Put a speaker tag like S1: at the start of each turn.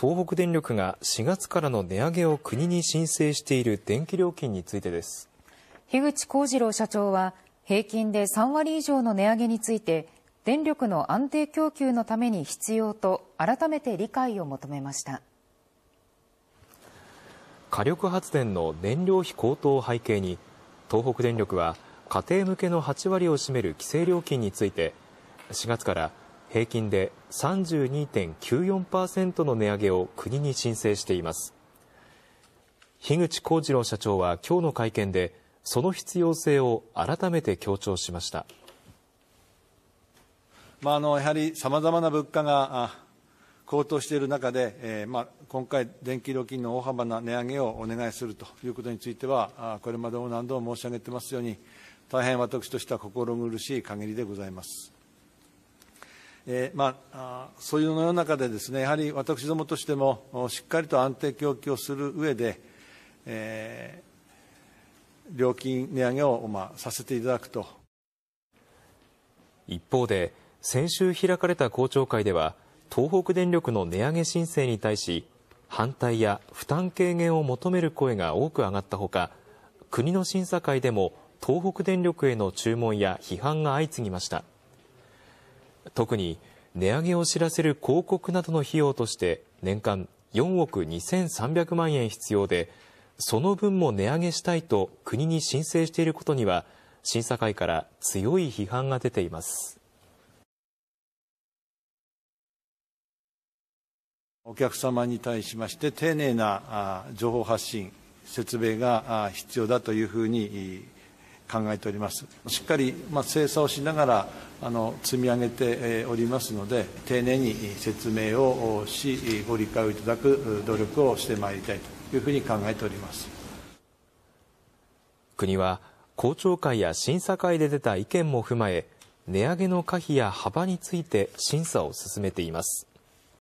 S1: 東北電力が4月からの値上げを国に申請している電気料金についてです。
S2: 樋口幸次郎社長は、平均で3割以上の値上げについて、電力の安定供給のために必要と改めて理解を求めました。
S1: 火力発電の燃料費高騰を背景に、東北電力は家庭向けの8割を占める規制料金について、4月から平均で 32.94%, の値上げを国に申請しています。樋口幸次郎社長は今日の会見で、その必要性を改めて強調しました。
S3: まあ、あのやはりさまざまな物価が高騰している中で、えーまあ、今回、電気料金の大幅な値上げをお願いするということについては、これまでも何度も申し上げてますように、大変私としては心苦しい限りでございます。えー、まあ、そういう世の中でですねやはり私どもとしてもしっかりと安定供給をする上で、えー、料金値上げを、まあ、させていただくと
S1: 一方で先週開かれた公聴会では東北電力の値上げ申請に対し反対や負担軽減を求める声が多く上がったほか国の審査会でも東北電力への注文や批判が相次ぎました。特に値上げを知らせる広告などの費用として年間4億2300万円必要で、その分も値上げしたいと国に申請していることには、審査会から強い批判が出ています。お客
S3: 様に対しまして丁寧な情報発信、説明が必要だというふうに考えておりますしっかり、まあ、精査をしながらあの積み上げておりますので丁寧に説明をしご理解
S1: をいただく努力をしてまいりたいというふうに考えております国は公聴会や審査会で出た意見も踏まえ値上げの可否や幅について審査を進めています